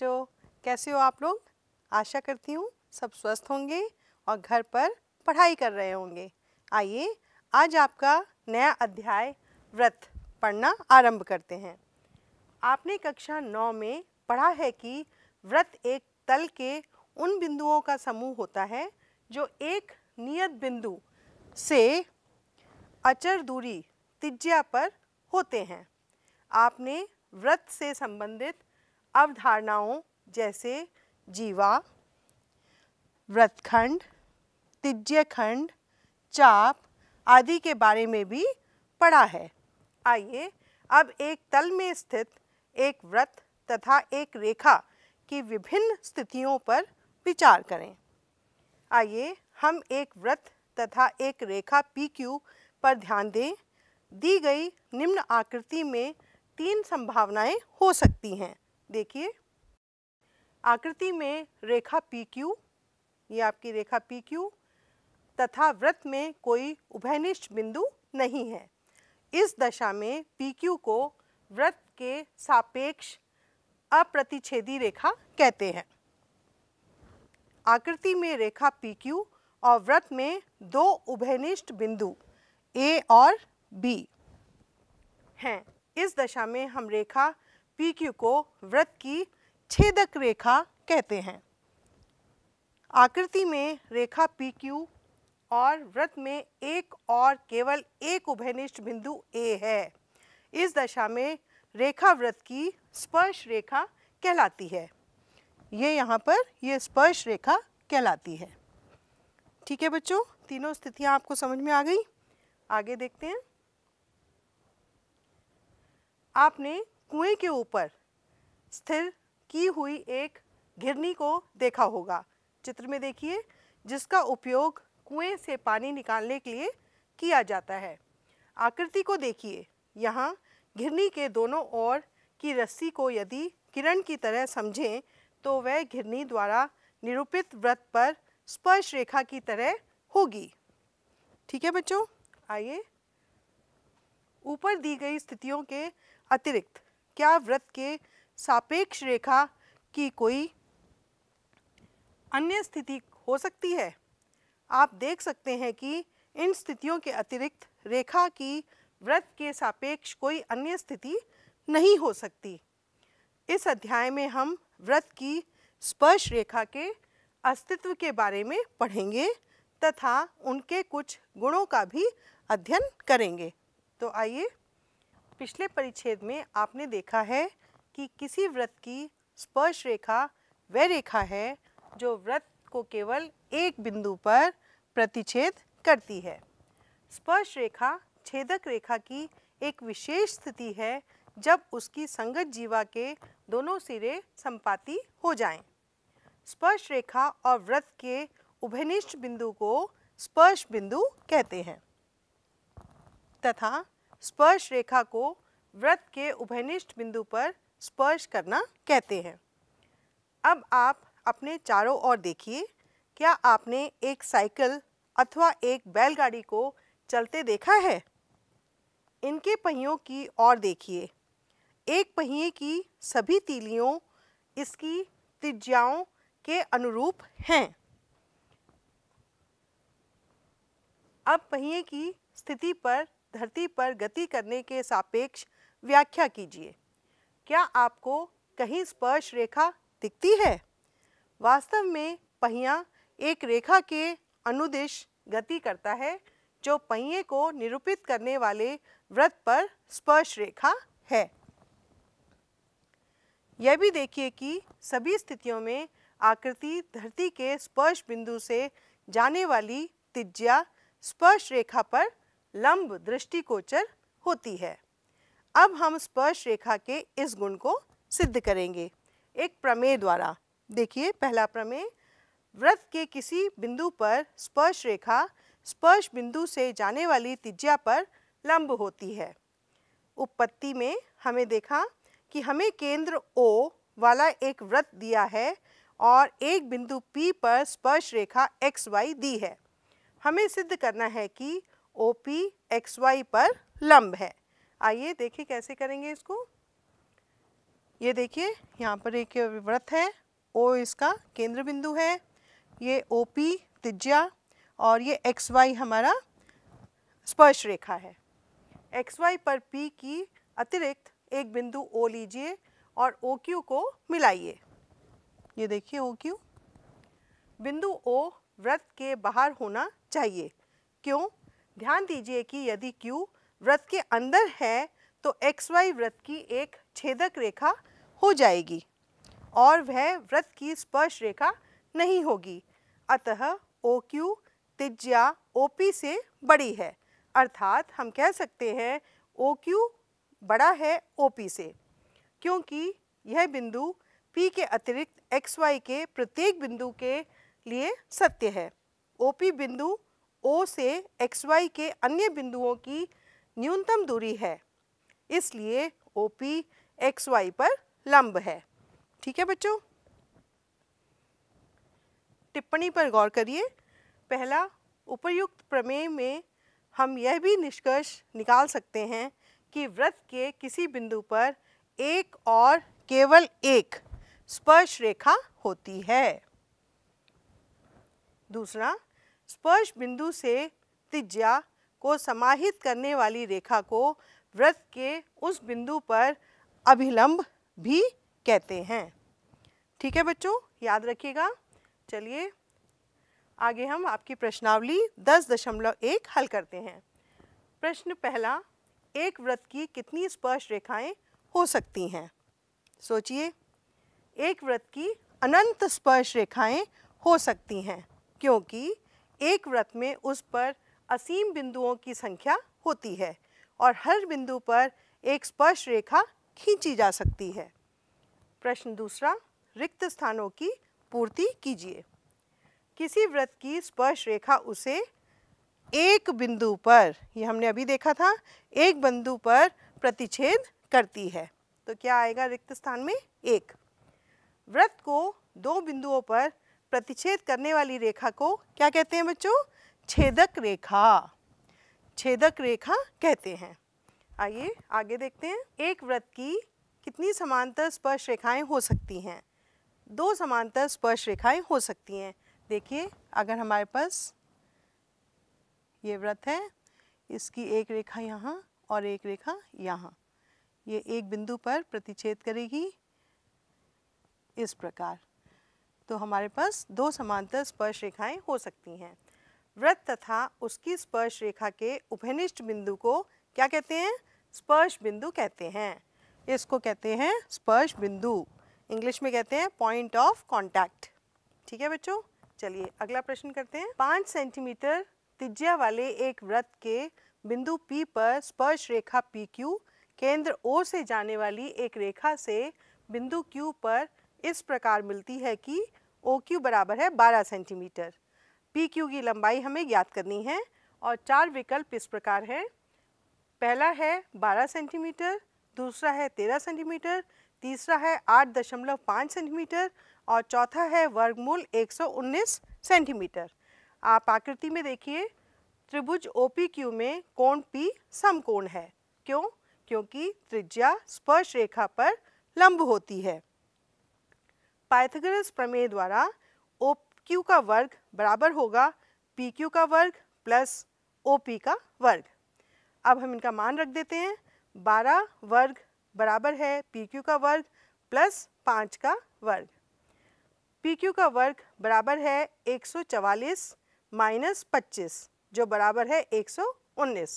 बच्चों कैसे हो आप लोग आशा करती हूँ सब स्वस्थ होंगे और घर पर पढ़ाई कर रहे होंगे आइए आज आपका नया अध्याय व्रत पढ़ना आरंभ करते हैं आपने कक्षा नौ में पढ़ा है कि व्रत एक तल के उन बिंदुओं का समूह होता है जो एक नियत बिंदु से अचर दूरी तिज्या पर होते हैं आपने व्रत से संबंधित अवधारणाओं जैसे जीवा व्रतखंड तिज्यखंड चाप आदि के बारे में भी पढ़ा है आइए अब एक तल में स्थित एक व्रत तथा एक रेखा की विभिन्न स्थितियों पर विचार करें आइए हम एक व्रत तथा एक रेखा PQ पर ध्यान दें दी गई निम्न आकृति में तीन संभावनाएं हो सकती हैं देखिए आकृति में रेखा पी क्यू ये आपकी रेखा पी क्यू तथा व्रत में कोई उभयनिष्ठ बिंदु नहीं है इस दशा में पी क्यू को व्रत के सापेक्ष अप्रतिच्छेदी रेखा कहते हैं आकृति में रेखा पी क्यू और व्रत में दो उभयनिष्ठ बिंदु ए और बी हैं इस दशा में हम रेखा पी क्यू को व्रत की छेदक रेखा कहते हैं आकृति में रेखा पी क्यू और व्रत में एक और केवल एक उभयनिष्ठ बिंदु ए है इस दशा में रेखा व्रत की स्पर्श रेखा कहलाती है ये यहाँ पर ये स्पर्श रेखा कहलाती है ठीक है बच्चों तीनों स्थितियाँ आपको समझ में आ गई आगे देखते हैं आपने कुएं के ऊपर स्थिर की हुई एक घिरनी को देखा होगा चित्र में देखिए जिसका उपयोग कुएं से पानी निकालने के लिए किया जाता है आकृति को देखिए यहाँ घिरनी के दोनों ओर की रस्सी को यदि किरण की तरह समझें तो वह घिरनी द्वारा निरूपित व्रत पर स्पर्श रेखा की तरह होगी ठीक है बच्चों आइए ऊपर दी गई स्थितियों के अतिरिक्त क्या व्रत के सापेक्ष रेखा की कोई अन्य स्थिति हो सकती है आप देख सकते हैं कि इन स्थितियों के अतिरिक्त रेखा की व्रत के सापेक्ष कोई अन्य स्थिति नहीं हो सकती इस अध्याय में हम व्रत की स्पर्श रेखा के अस्तित्व के बारे में पढ़ेंगे तथा उनके कुछ गुणों का भी अध्ययन करेंगे तो आइए पिछले परिच्छेद में आपने देखा है कि किसी व्रत की स्पर्श रेखा वह रेखा है जो व्रत को केवल एक बिंदु पर प्रतिच्छेद करती है स्पर्श रेखा छेदक रेखा की एक विशेष स्थिति है जब उसकी संगत जीवा के दोनों सिरे संपाति हो जाएं। स्पर्श रेखा और व्रत के उभयनिष्ठ बिंदु को स्पर्श बिंदु कहते हैं तथा स्पर्श रेखा को व्रत के उभयनिष्ठ बिंदु पर स्पर्श करना कहते हैं अब आप अपने चारों ओर देखिए क्या आपने एक साइकिल अथवा एक बैलगाड़ी को चलते देखा है इनके पहियों की ओर देखिए एक पहिए की सभी तीलियों इसकी त्रिज्याओं के अनुरूप हैं अब पहिए की स्थिति पर धरती पर गति करने के सापेक्ष व्याख्या कीजिए क्या आपको कहीं स्पर्श रेखा दिखती है वास्तव में पहिया एक रेखा के अनुदिश गति करता है जो पहिए को निरूपित करने वाले व्रत पर स्पर्श रेखा है यह भी देखिए कि सभी स्थितियों में आकृति धरती के स्पर्श बिंदु से जाने वाली त्रिज्या स्पर्श रेखा पर लंब दृष्टिकोचर होती है अब हम स्पर्श रेखा के इस गुण को सिद्ध करेंगे एक प्रमेय द्वारा देखिए पहला प्रमेय व्रत के किसी बिंदु पर स्पर्श रेखा स्पर्श बिंदु से जाने वाली त्रिज्या पर लंब होती है उपपत्ति में हमें देखा कि हमें केंद्र ओ वाला एक व्रत दिया है और एक बिंदु P पर स्पर्श रेखा एक्स वाई दी है हमें सिद्ध करना है कि ओ पी एक्स वाई पर लंब है आइए देखिए कैसे करेंगे इसको ये देखिए यहाँ पर एक व्रत है ओ इसका केंद्र बिंदु है ये ओ पी त्रिज्या और ये एक्स वाई हमारा स्पर्श रेखा है एक्स वाई पर पी की अतिरिक्त एक बिंदु ओ लीजिए और ओ क्यू को मिलाइए ये देखिए ओ क्यू बिंदु ओ व्रत के बाहर होना चाहिए क्यों ध्यान दीजिए कि यदि Q वृत्त के अंदर है तो एक्स वाई व्रत की एक छेदक रेखा हो जाएगी और वह व्रत की स्पर्श रेखा नहीं होगी अतः ओ क्यू तिज्या ओ पी से बड़ी है अर्थात हम कह सकते हैं ओ क्यू बड़ा है ओ पी से क्योंकि यह बिंदु P के अतिरिक्त एक्स वाई के प्रत्येक बिंदु के लिए सत्य है ओ पी बिंदु ओ से एक्स वाई के अन्य बिंदुओं की न्यूनतम दूरी है इसलिए ओ पी एक्स वाई पर लंब है ठीक है बच्चों टिप्पणी पर गौर करिए पहला उपयुक्त प्रमेय में हम यह भी निष्कर्ष निकाल सकते हैं कि व्रत के किसी बिंदु पर एक और केवल एक स्पर्श रेखा होती है दूसरा स्पर्श बिंदु से त्रिज्या को समाहित करने वाली रेखा को वृत्त के उस बिंदु पर अभिलंब भी कहते हैं ठीक है बच्चों याद रखिएगा चलिए आगे हम आपकी प्रश्नावली दस दशमलव एक हल करते हैं प्रश्न पहला एक व्रत की कितनी स्पर्श रेखाएं हो सकती हैं सोचिए एक व्रत की अनंत स्पर्श रेखाएं हो सकती हैं क्योंकि एक व्रत में उस पर असीम बिंदुओं की संख्या होती है और हर बिंदु पर एक स्पर्श रेखा खींची जा सकती है प्रश्न दूसरा रिक्त स्थानों की पूर्ति कीजिए किसी व्रत की स्पर्श रेखा उसे एक बिंदु पर ये हमने अभी देखा था एक बिंदु पर प्रतिच्छेद करती है तो क्या आएगा रिक्त स्थान में एक व्रत को दो बिंदुओं पर प्रतिच्छेद करने वाली रेखा को क्या कहते हैं बच्चों छेदक रेखा छेदक रेखा कहते हैं आइए आगे देखते हैं एक वृत्त की कितनी समांतर स्पर्श रेखाएं हो सकती हैं दो समांतर स्पर्श रेखाएं हो सकती हैं देखिए अगर हमारे पास ये व्रत है इसकी एक रेखा यहाँ और एक रेखा यहाँ ये एक बिंदु पर प्रतिच्छेद करेगी इस प्रकार तो हमारे पास दो समांतर स्पर्श रेखाएं हो सकती हैं वृत्त तथा उसकी स्पर्श रेखा के उभनिष्ठ बिंदु को क्या कहते हैं स्पर्श बिंदु कहते हैं इसको कहते हैं स्पर्श बिंदु इंग्लिश में कहते हैं पॉइंट ऑफ कॉन्टैक्ट ठीक है बच्चों चलिए अगला प्रश्न करते हैं पाँच सेंटीमीटर तिज्या वाले एक व्रत के बिंदु P पर स्पर्श रेखा PQ केंद्र O से जाने वाली एक रेखा से बिंदु Q पर इस प्रकार मिलती है कि ओ क्यू बराबर है 12 सेंटीमीटर पी क्यू की लंबाई हमें ज्ञात करनी है और चार विकल्प इस प्रकार हैं पहला है 12 सेंटीमीटर दूसरा है 13 सेंटीमीटर तीसरा है 8.5 सेंटीमीटर और चौथा है वर्गमूल 119 सेंटीमीटर आप आकृति में देखिए त्रिभुज ओ पी क्यू में कोण पी समकोण है क्यों क्योंकि त्रिज्या स्पर्श रेखा पर लंब होती है पाइथागोरस प्रमेय द्वारा ओ क्यू का वर्ग बराबर होगा पी क्यू का वर्ग प्लस ओ पी का वर्ग अब हम इनका मान रख देते हैं बारह वर्ग बराबर है पी क्यू का वर्ग प्लस पाँच का वर्ग पी क्यू का वर्ग बराबर है एक सौ चवालीस माइनस पच्चीस जो बराबर है एक सौ उन्नीस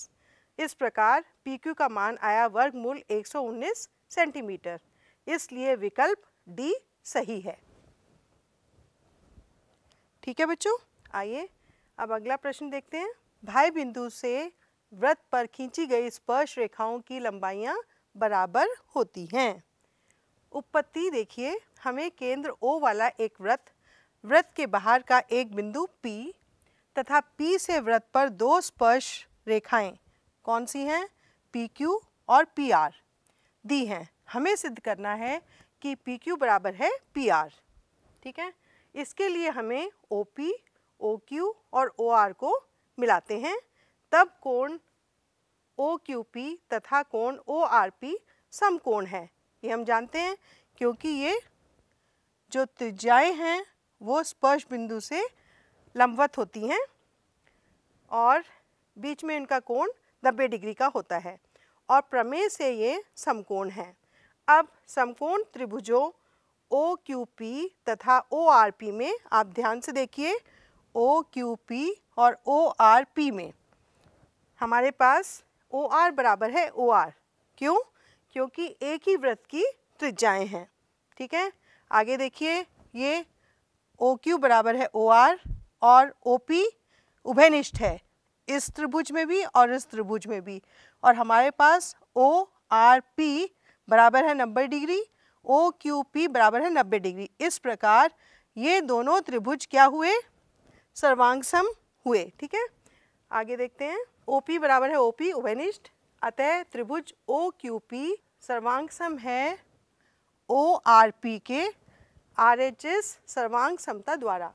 इस प्रकार पी क्यू का मान आया वर्गमूल 119 सेंटीमीटर इसलिए विकल्प डी सही है ठीक है बच्चों आइए अब अगला प्रश्न देखते हैं भाई बिंदु से व्रत पर खींची गई स्पर्श रेखाओं की लंबाइयां बराबर होती हैं उपपत्ति देखिए हमें केंद्र ओ वाला एक व्रत व्रत के बाहर का एक बिंदु P तथा P से व्रत पर दो स्पर्श रेखाएं कौन सी हैं PQ और PR दी हैं हमें सिद्ध करना है कि पी क्यू बराबर है पी आर ठीक है इसके लिए हमें ओ पी ओ क्यू और ओ आर को मिलाते हैं तब कोण ओ क्यू पी तथा कोण ओ आर पी समकोण है ये हम जानते हैं क्योंकि ये जो त्रिज्याएँ हैं वो स्पर्श बिंदु से लंबवत होती हैं और बीच में इनका कोण नब्बे डिग्री का होता है और प्रमेय से ये समकोण है अब समकोण त्रिभुजों ओ क्यू पी तथा ओ आर पी में आप ध्यान से देखिए ओ क्यू पी और ओ आर पी में हमारे पास ओ आर बराबर है ओ आर क्यों क्योंकि एक ही वृत्त की त्रिज्याएं हैं ठीक है आगे देखिए ये ओ क्यू बराबर है ओ आर और ओ पी उभयनिष्ठ है इस त्रिभुज में भी और इस त्रिभुज में भी और हमारे पास ओ आर पी बराबर है नब्बे डिग्री ओ क्यू पी बराबर है नब्बे डिग्री इस प्रकार ये दोनों त्रिभुज क्या हुए सर्वांगसम हुए ठीक है आगे देखते हैं ओ पी बराबर है ओ पी उभनिष्ठ अतः त्रिभुज ओ क्यू पी सर्वांग सम है ओ आर पी के आर एच एस सर्वांग समता द्वारा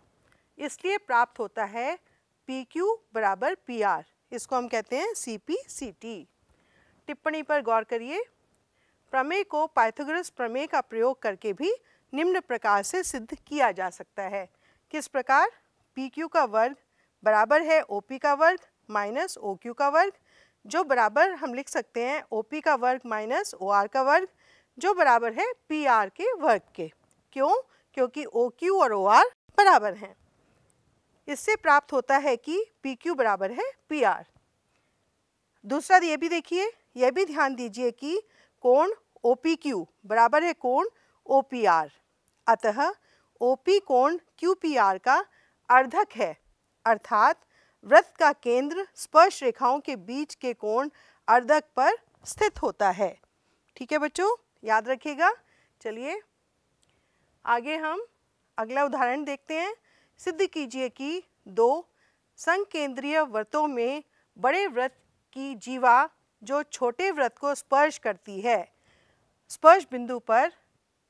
इसलिए प्राप्त होता है पी क्यू बराबर पी आर इसको हम कहते हैं सी पी सी टी टिप्पणी पर गौर करिए प्रमेय को पाइथागोरस प्रमेय का प्रयोग करके भी निम्न प्रकार से सिद्ध किया जा सकता है किस प्रकार पी क्यू का वर्ग बराबर है ओ पी का वर्ग माइनस ओ क्यू का वर्ग जो बराबर हम लिख सकते हैं ओ पी का वर्ग माइनस ओ आर का वर्ग जो बराबर है पी आर के वर्ग के क्यों क्योंकि ओ क्यू और ओ आर बराबर हैं इससे प्राप्त होता है कि पी क्यू बराबर है पी आर दूसरा ये भी देखिए यह भी ध्यान दीजिए कि कोण ओ पी क्यू बराबर है कोण ओ पी आर अतः ओ पी कोण क्यू पी आर का अर्धक है अर्थात वृत्त का केंद्र स्पर्श रेखाओं के बीच के कोण अर्धक पर स्थित होता है ठीक है बच्चों याद रखिएगा चलिए आगे हम अगला उदाहरण देखते हैं सिद्ध कीजिए कि दो संकेंद्रीय वृत्तों में बड़े वृत्त की जीवा जो छोटे व्रत को स्पर्श करती है स्पर्श बिंदु पर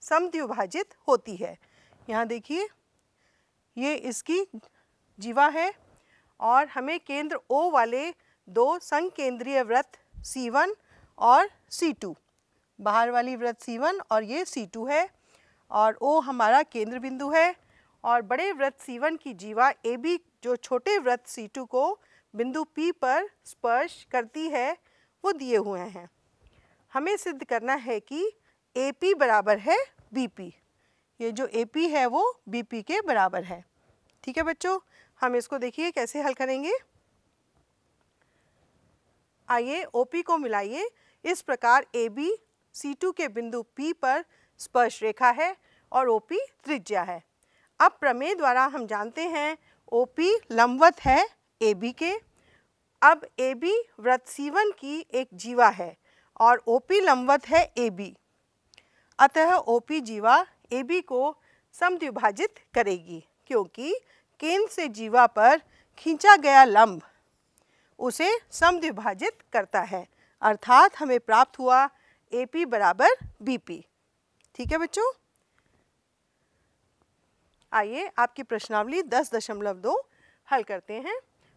समद्विभाजित होती है यहाँ देखिए ये इसकी जीवा है और हमें केंद्र ओ वाले दो संकेंद्रीय व्रत C1 और C2 बाहर वाली व्रत C1 और ये C2 है और ओ हमारा केंद्र बिंदु है और बड़े व्रत C1 की जीवा AB जो छोटे व्रत C2 को बिंदु P पर स्पर्श करती है वो दिए हुए हैं हमें सिद्ध करना है कि ए पी बराबर है बी पी ये जो ए पी है वो बी पी के बराबर है ठीक है बच्चों हम इसको देखिए कैसे हल करेंगे आइए ओ पी को मिलाइए इस प्रकार ए बी सी टू के बिंदु पी पर स्पर्श रेखा है और ओ पी त्रिज्या है अब प्रमेय द्वारा हम जानते हैं ओ पी लंबवत है ए बी के अब ए बी व्रत सीवन की एक जीवा है और ओ पी लंबवत है ए बी अतः ओ पी जीवा ए बी को समद्विभाजित करेगी क्योंकि केंद्र से जीवा पर खींचा गया लंब उसे समद्विभाजित करता है अर्थात हमें प्राप्त हुआ ए पी बराबर बी पी ठीक है बच्चों आइए आपकी प्रश्नावली दस दशमलव दो हल करते हैं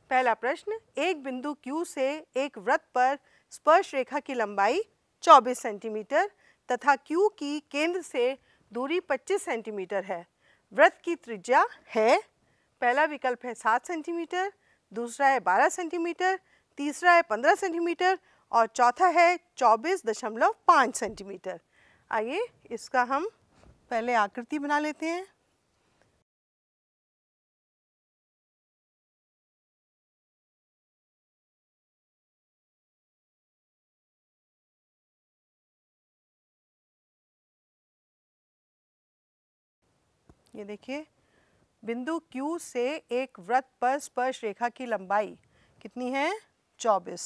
पहला प्रश्न एक बिंदु Q से एक व्रत पर स्पर्श रेखा की लंबाई 24 सेंटीमीटर तथा Q की केंद्र से दूरी 25 सेंटीमीटर है व्रत की त्रिज्या है पहला विकल्प है 7 सेंटीमीटर दूसरा है 12 सेंटीमीटर तीसरा है 15 सेंटीमीटर और चौथा है 24.5 सेंटीमीटर आइए इसका हम पहले आकृति बना लेते हैं ये देखिए बिंदु Q से एक व्रत पर स्पर्श रेखा की लंबाई कितनी है 24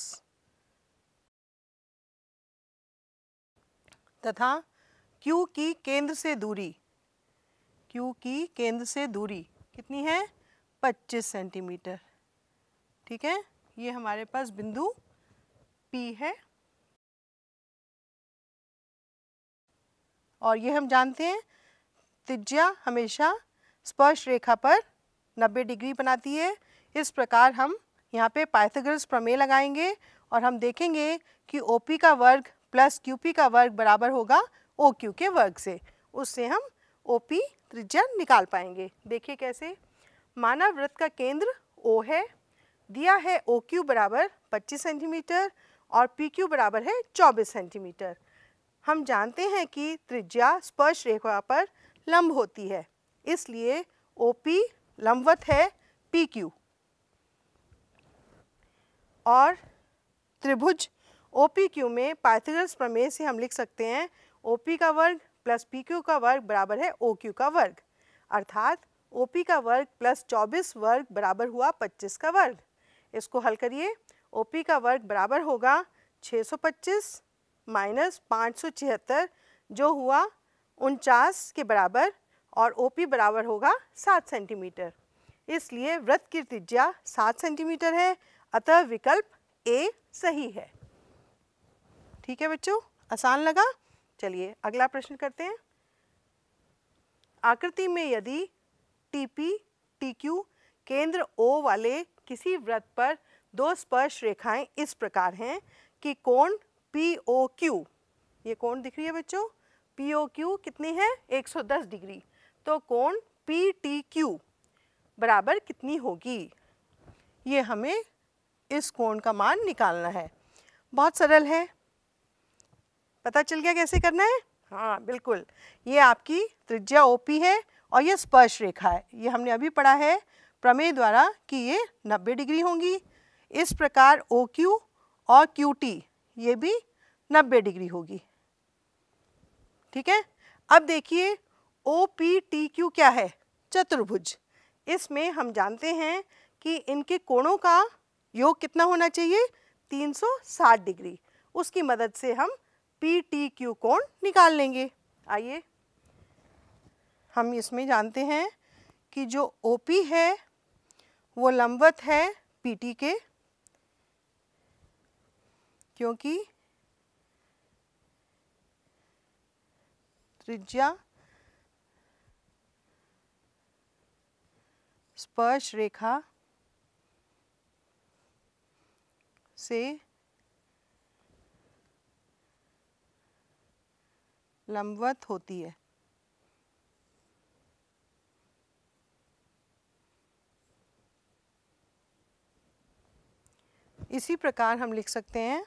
तथा Q की केंद्र से दूरी Q की केंद्र से दूरी कितनी है 25 सेंटीमीटर ठीक है ये हमारे पास बिंदु P है और ये हम जानते हैं त्रिज्या हमेशा स्पर्श रेखा पर 90 डिग्री बनाती है इस प्रकार हम यहाँ पे पाइथागोरस प्रमेय लगाएंगे और हम देखेंगे कि ओ पी का वर्ग प्लस क्यू पी का वर्ग बराबर होगा ओ क्यू के वर्ग से उससे हम ओ पी त्रिज्या निकाल पाएंगे देखिए कैसे मानव वृत्त का केंद्र ओ है दिया है ओ क्यू बराबर पच्चीस सेंटीमीटर और पी क्यू बराबर है चौबीस सेंटीमीटर हम जानते हैं कि त्रिज्या स्पर्श रेखा पर लंब होती है इसलिए ओ पी लंबवत है पी क्यू और त्रिभुज ओ पी क्यू में पाइथागोरस प्रमेय से हम लिख सकते हैं ओ पी का वर्ग प्लस पी क्यू का वर्ग बराबर है ओ क्यू का वर्ग अर्थात ओ पी का वर्ग प्लस चौबीस वर्ग बराबर हुआ पच्चीस का वर्ग इसको हल करिए ओ पी का वर्ग बराबर होगा 625 सौ पच्चीस माइनस पाँच जो हुआ उनचास के बराबर और ओ पी बराबर होगा सात सेंटीमीटर इसलिए व्रत की त्रिज्या सात सेंटीमीटर है अतः विकल्प ए सही है ठीक है बच्चों आसान लगा चलिए अगला प्रश्न करते हैं आकृति में यदि टी पी टी क्यू केंद्र ओ वाले किसी व्रत पर दो स्पर्श रेखाएं इस प्रकार हैं कि कोण पी ओ क्यू ये कोण दिख रही है बच्चों पी ओ क्यू कितनी है 110 डिग्री तो कोण पी टी क्यू बराबर कितनी होगी ये हमें इस कोण का मान निकालना है बहुत सरल है पता चल गया कैसे करना है हाँ बिल्कुल ये आपकी त्रिज्या ओ पी है और ये स्पर्श रेखा है ये हमने अभी पढ़ा है प्रमेय द्वारा कि ये 90 डिग्री होंगी इस प्रकार ओ क्यू और क्यू टी ये भी 90 डिग्री होगी ठीक है अब देखिए ओ पी टी क्यू क्या है चतुर्भुज इसमें हम जानते हैं कि इनके कोणों का योग कितना होना चाहिए 360 डिग्री उसकी मदद से हम पी टी क्यू कोण निकाल लेंगे आइए हम इसमें जानते हैं कि जो ओ पी है वो लंबवत है पी टी के क्योंकि त्रिज्या स्पर्श रेखा से लंबवत होती है इसी प्रकार हम लिख सकते हैं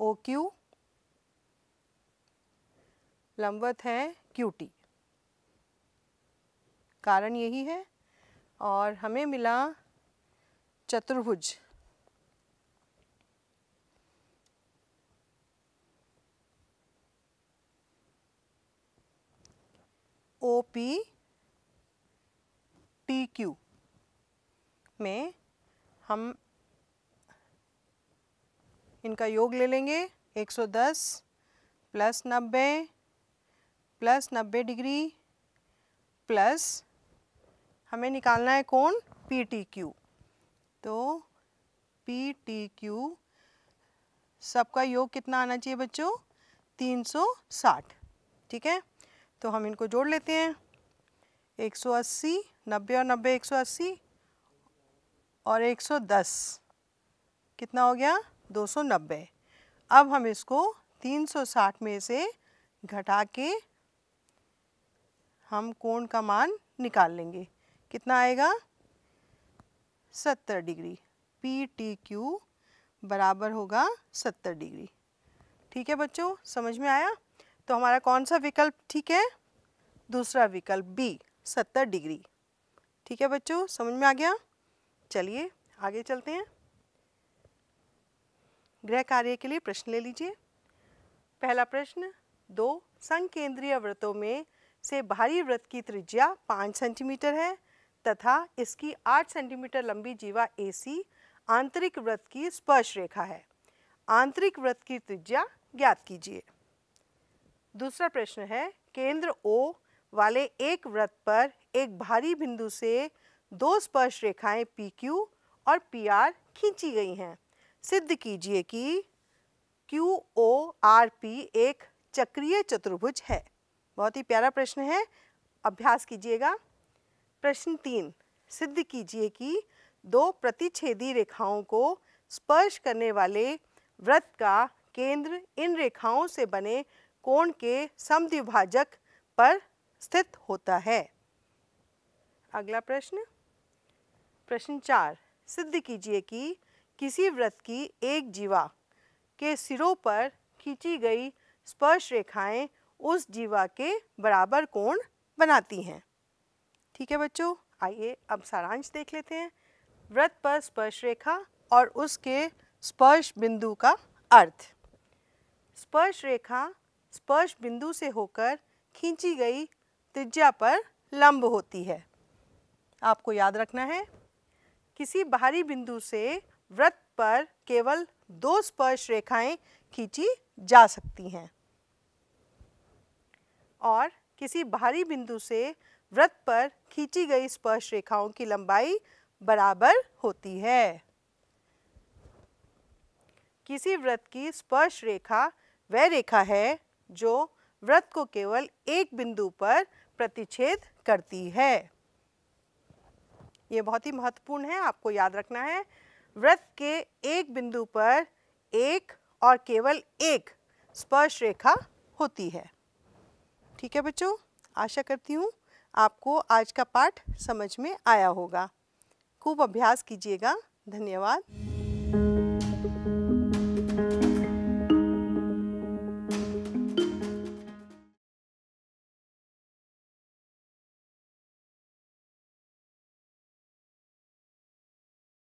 ओ क्यू लंबवत है टी कारण यही है और हमें मिला चतुर्भुज ओ पी टी क्यू में हम इनका योग ले लेंगे 110 प्लस नब्बे प्लस नब्बे डिग्री प्लस हमें निकालना है कोण पी टी क्यू तो पी टी क्यू सबका योग कितना आना चाहिए बच्चों 360 ठीक है तो हम इनको जोड़ लेते हैं 180 90 और 90 180 और 110 कितना हो गया 290 अब हम इसको 360 में से घटा के हम कोण का मान निकाल लेंगे कितना आएगा सत्तर डिग्री पी टी क्यू बराबर होगा सत्तर डिग्री ठीक है बच्चों समझ में आया तो हमारा कौन सा विकल्प ठीक है दूसरा विकल्प बी सत्तर डिग्री ठीक है बच्चों समझ में आ गया चलिए आगे चलते हैं गृह कार्य के लिए प्रश्न ले लीजिए पहला प्रश्न दो संकेंद्रीय व्रतों में से बाहरी वृत्त की त्रिज्या 5 सेंटीमीटर है तथा इसकी 8 सेंटीमीटर लंबी जीवा AC आंतरिक वृत्त की स्पर्श रेखा है आंतरिक वृत्त की त्रिज्या ज्ञात कीजिए दूसरा प्रश्न है केंद्र ओ वाले एक वृत्त पर एक भारी बिंदु से दो स्पर्श रेखाएं क्यू और पी आर खींची गई हैं सिद्ध कीजिए कि क्यू ओ आर पी एक चक्रीय चतुर्भुज है बहुत ही प्यारा प्रश्न है अभ्यास कीजिएगा प्रश्न तीन सिद्ध कीजिए कि दो प्रतिच्छेदी रेखाओं को स्पर्श करने वाले व्रत का केंद्र इन रेखाओं से बने कोण के समद्विभाजक पर स्थित होता है अगला प्रश्न प्रश्न चार सिद्ध कीजिए कि किसी व्रत की एक जीवा के सिरों पर खींची गई स्पर्श रेखाएं उस जीवा के बराबर कोण बनाती हैं ठीक है बच्चों आइए अब सारांश देख लेते हैं व्रत पर स्पर्श रेखा और उसके स्पर्श बिंदु का अर्थ स्पर्श रेखा स्पर्श बिंदु से होकर खींची गई त्रिज्या पर लंब होती है आपको याद रखना है किसी बाहरी बिंदु से व्रत पर केवल दो स्पर्श रेखाएं खींची जा सकती हैं और किसी बाहरी बिंदु से वृत्त पर खींची गई स्पर्श रेखाओं की लंबाई बराबर होती है किसी वृत्त की स्पर्श रेखा वह रेखा है जो वृत्त को केवल एक बिंदु पर प्रतिच्छेद करती है ये बहुत ही महत्वपूर्ण है आपको याद रखना है वृत्त के एक बिंदु पर एक और केवल एक स्पर्श रेखा होती है ठीक है बच्चों आशा करती हूँ आपको आज का पाठ समझ में आया होगा खूब अभ्यास कीजिएगा धन्यवाद